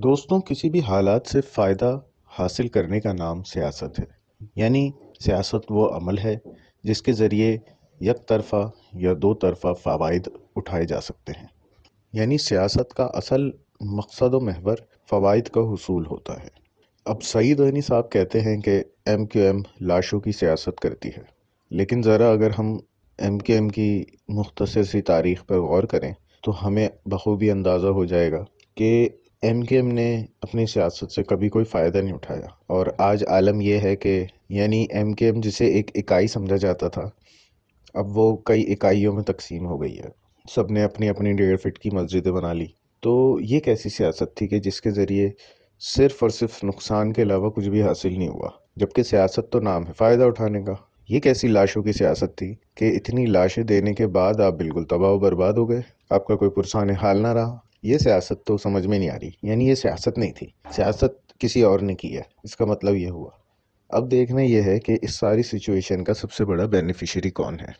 दोस्तों किसी भी हालात से फ़ायदा हासिल करने का नाम सियासत है यानी सियासत वो अमल है जिसके ज़रिए एक तरफ़ा या दो तरफ़ा फ़वाद उठाए जा सकते हैं यानी सियासत का असल मकसद महवर फ़वाद का हसूल होता है अब सईद वनी साहब कहते हैं कि एम क्यू एम लाशों की सियासत करती है लेकिन ज़रा अगर हम एम क्यू एम की मुख्तर सी तारीख़ पर गौर करें तो हमें बखूबी अंदाज़ा हो जाएगा कि एम के एम ने अपनी सियासत से कभी कोई फ़ायदा नहीं उठाया और आज आलम यह है कि यानी एम के एम जिसे एक इकाई समझा जाता था अब वो कई इकाइयों में तकसीम हो गई है सब ने अपनी अपनी डेढ़ फिट की मस्जिदें बना ली तो ये कैसी सियासत थी कि जिसके ज़रिए सिर्फ़ और सिर्फ नुकसान के अलावा कुछ भी हासिल नहीं हुआ जबकि सियासत तो नाम है फ़ायदा उठाने का ये कैसी लाशों की सियासत थी कि इतनी लाशें देने के बाद आप बिल्कुल तबाह बर्बाद हो गए आपका कोई पुरसान हाल ना रहा ये सियासत तो समझ में नहीं आ रही यानी ये सियासत नहीं थी सियासत किसी और ने की है इसका मतलब ये हुआ अब देखना यह है कि इस सारी सिचुएशन का सबसे बड़ा बेनिफिशियरी कौन है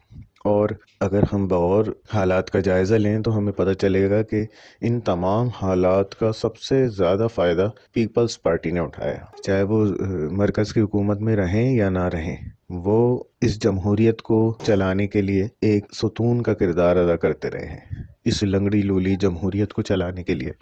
और अगर हम बौर हालात का जायज़ा लें तो हमें पता चलेगा कि इन तमाम हालात का सबसे ज़्यादा फ़ायदा पीपल्स पार्टी ने उठाया चाहे वो मरकज़ की हुकूमत में रहें या ना रहें वो इस जमहूरीत को चलाने के लिए एक सुतून का किरदार अदा करते रहे हैं इस लंगड़ी लूली जमहूरीत को चलाने के लिए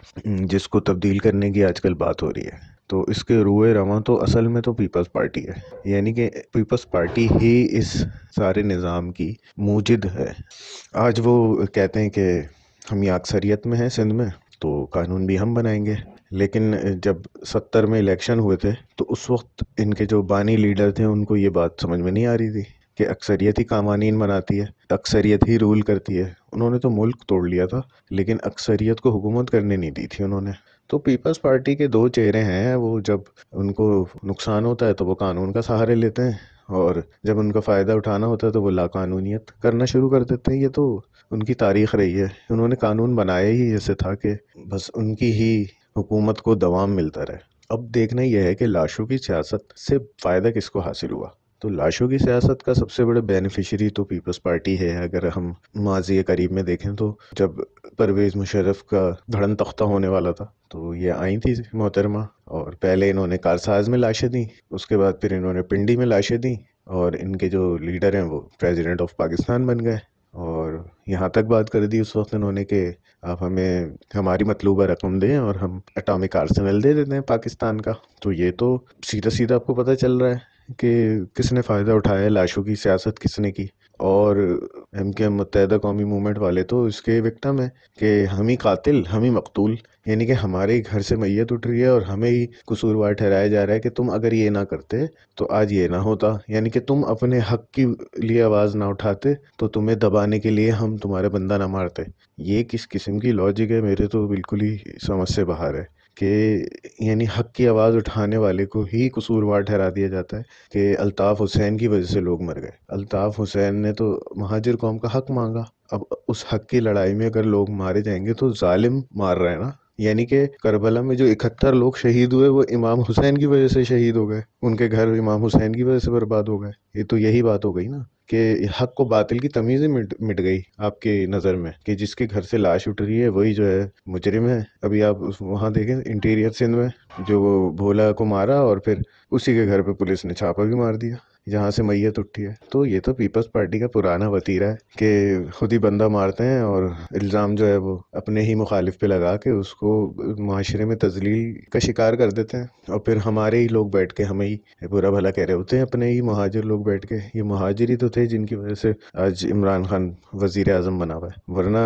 जिसको तब्दील करने की आजकल बात हो रही है तो इसके रुए रवा तो असल में तो पीपल्स पार्टी है यानी कि पीपल्स पार्टी ही इस सारे निज़ाम की मूजिद है आज वो कहते हैं कि हम ये अक्सरियत में हैं सिंध में तो कानून भी हम बनाएंगे लेकिन जब सत्तर में इलेक्शन हुए थे तो उस वक्त इनके जो बानी लीडर थे उनको ये बात समझ में नहीं आ रही थी कि अक्सरियत ही कानून बनाती है अक्सरियत ही रूल करती है उन्होंने तो मुल्क तोड़ लिया था लेकिन अक्सरियत को हुकूमत करने नहीं दी थी उन्होंने तो पीपल्स पार्टी के दो चेहरे हैं वो जब उनको नुकसान होता है तो वो कानून का सहारे लेते हैं और जब उनका फ़ायदा उठाना होता है तो वो लाकानूनीत करना शुरू कर देते हैं ये तो उनकी तारीख रही है उन्होंने कानून बनाया ही ऐसे था कि बस उनकी ही हुकूमत को दवाम मिलता रहे अब देखना यह है कि लाशों की सियासत से फ़ायदा किसको हासिल हुआ तो लाशों की सियासत का सबसे बड़ा बेनिफिशरी तो पीपल्स पार्टी है अगर हम माजी करीब में देखें तो जब परवेज़ मुशरफ का धड़न तख्ता होने वाला था तो ये आई थी मोहतरमा और पहले इन्होंने कारसाज में लाशें दी उसके बाद फिर इन्होंने पिंडी में लाशें दी और इनके जो लीडर हैं वो प्रेसिडेंट ऑफ पाकिस्तान बन गए और यहाँ तक बात कर दी उस वक्त इन्होंने कि आप हमें हमारी मतलूबा रकम दें और हम एटॉमिक आर्सनल दे देते हैं पाकिस्तान का तो ये तो सीधा सीधा आपको पता चल रहा है कि किसने फ़ायदा उठाया लाशों की सियासत किसने की और एम के मुतहदा कौमी मूवमेंट वाले तो इसके विक्टम है कि हम ही कातिल हम ही मकतूल यानी कि हमारे ही घर से मैयत उठ रही है और हमें ही कसूरवार ठहराया जा रहा है कि तुम अगर ये ना करते तो आज ये ना होता यानी कि तुम अपने हक के लिए आवाज़ ना उठाते तो तुम्हें दबाने के लिए हम तुम्हारे बंदा ना मारते ये किस किस्म की लॉजिक है मेरे तो बिल्कुल ही समझ से बाहर है कि यानी हक की आवाज़ उठाने वाले को ही कसूरवार ठहरा दिया जाता है कि अल्ताफ़ हुसैन की वजह से लोग मर गए अल्ताफ़ हुसैन ने तो महाजिर कौम का हक मांगा अब उस हक की लड़ाई में अगर लोग मारे जाएंगे तो ालिम मार रहे हैं ना यानी कि करबला में जो इकहत्तर लोग शहीद हुए वो इमाम हुसैन की वजह से शहीद हो गए उनके घर इमाम हुसैन की वजह से बर्बाद हो गए ये तो यही बात हो गई ना कि हक को बातिल की तमीज़ मिट मिट गई आपके नज़र में कि जिसके घर से लाश उठ रही है वही जो है मुजरिम है अभी आप वहाँ देखें इंटीरियर सिंध में जो भोला को मारा और फिर उसी के घर पे पुलिस ने छापा भी मार दिया जहाँ से मैयत उठी है तो ये तो पीपल्स पार्टी का पुराना वतीरा है कि खुद ही बंदा मारते हैं और इल्ज़ाम जो है वो अपने ही मुखालिफ पे लगा के उसको माशरे में तजलील का शिकार कर देते हैं और फिर हमारे ही लोग बैठ के हमें ही बुरा भला कह रहे होते हैं अपने ही महाजिर लोग बैठ के ये महाजिर ही तो थे जिनकी वजह से आज इमरान खान वजीर अजम बना हुआ है वरना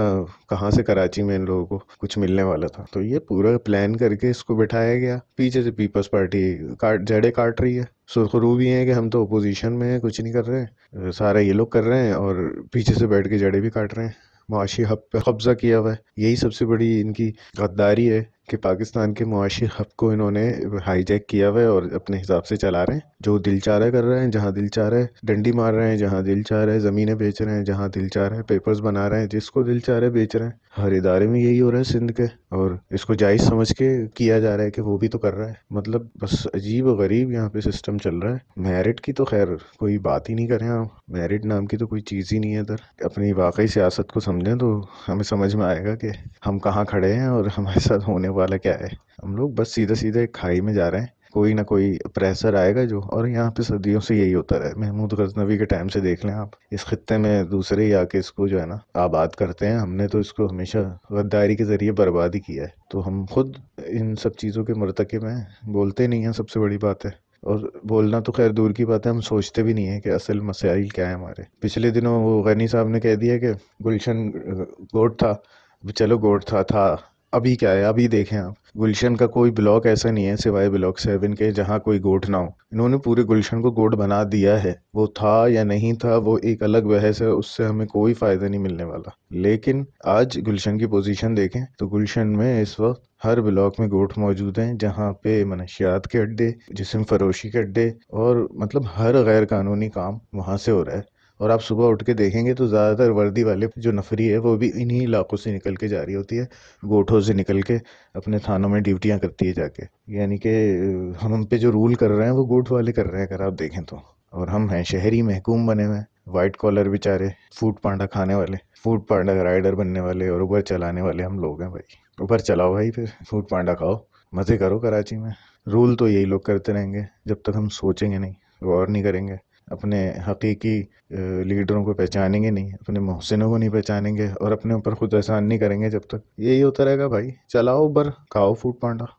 कहाँ से कराची में इन लोगों को कुछ मिलने वाला था तो ये पूरा प्लान करके इसको बैठाया गया पीछे से पीपल्स पार्टी काट जड़े काट रही है सुरखरू भी हैं कि हम तो अपोजिशन में हैं कुछ नहीं कर रहे सारा ये लोग कर रहे हैं और पीछे से बैठ के जड़े भी काट रहे हैं माशी हब पे कब्ज़ा किया हुआ है यही सबसे बड़ी इनकी गद्दारी है कि पाकिस्तान के मुआशी हब को इन्होंने हाईजैक किया हुआ है और अपने हिसाब से चला रहे हैं जो दिल चाह रहे कर रहे हैं जहाँ दिल चाह रहे डंडी मार रहे हैं जहाँ दिल चाह रहे है ज़मीनें बेच रहे हैं जहाँ दिल चाह रहे पेपर्स बना रहे हैं जिसको दिल चाह रहे बेच रहे हैं हर इदारे में यही हो रहा है सिंध के और इसको जायज़ समझ के किया जा रहा है कि वो भी तो कर रहा है मतलब बस अजीब गरीब यहाँ पे सिस्टम चल रहा है मेरिट की तो खैर कोई बात ही नहीं करें आप मेरिट नाम की तो कोई चीज़ ही नहीं है इधर अपनी वाकई सियासत को समझें तो हमें समझ में आएगा कि हम कहाँ खड़े हैं और हमारे साथ होने वाला क्या है हम लोग बस सीधे सीधे खाई में जा रहे हैं कोई ना कोई प्रेसर आएगा जो और यहाँ पे सदियों से यही होता रहा है महमूद गजनवी के टाइम से देख लें आप इस खत्ते में दूसरे ही आके इसको जो है ना आबाद करते हैं हमने तो इसको हमेशा गद्दारी के ज़रिए बर्बाद ही किया है तो हम खुद इन सब चीज़ों के मरतके में बोलते नहीं हैं सबसे बड़ी बात है और बोलना तो खैर दूर की बात है हम सोचते भी नहीं है कि असल मसाइल क्या है हमारे पिछले दिनों वो गनी साहब ने कह दिया कि गुलशन गोट था चलो गोट था था अभी क्या है अभी देखें आप गुलशन का कोई ब्लॉक ऐसा नहीं है सिवाय ब्लॉक सेवन के जहाँ कोई गोट ना हो इन्होंने पूरे गुलशन को गोट बना दिया है वो था या नहीं था वो एक अलग बहस है उससे हमें कोई फ़ायदा नहीं मिलने वाला लेकिन आज गुलशन की पोजीशन देखें तो गुलशन में इस वक्त हर ब्लॉक में गोट मौजूद हैं जहाँ पे मनशियात के अड्डे जिसम फरोशी के अड्डे और मतलब हर गैर कानूनी काम वहाँ से हो रहा है और आप सुबह उठ के देखेंगे तो ज़्यादातर वर्दी वाले जो नफरी है वो भी इन्हीं इलाक़ों से निकल के जा रही होती है गोठों से निकल के अपने थानों में ड्यूटियाँ करती है जाके यानी कि हम पे जो रूल कर रहे हैं वो गोठ वाले कर रहे हैं अगर आप देखें तो और हम हैं शहरी महकूम बने हुए वाइट कॉलर बेचारे फूड पांडा खाने वाले फूड पांडा राइडर बनने वाले और ऊबर चलाने वाले हम लोग हैं भाई ऊबर चलाओ भाई फिर फूड पांडा खाओ मज़े करो कराची में रूल तो यही लोग करते रहेंगे जब तक हम सोचेंगे नहीं गौर नहीं करेंगे अपने हकीकी लीडरों को पहचानेंगे नहीं अपने मोहसिनों को नहीं पहचानेंगे और अपने ऊपर खुद एहसान नहीं करेंगे जब तक यही होता रहेगा भाई चलाओ बर खाओ फूड पांडा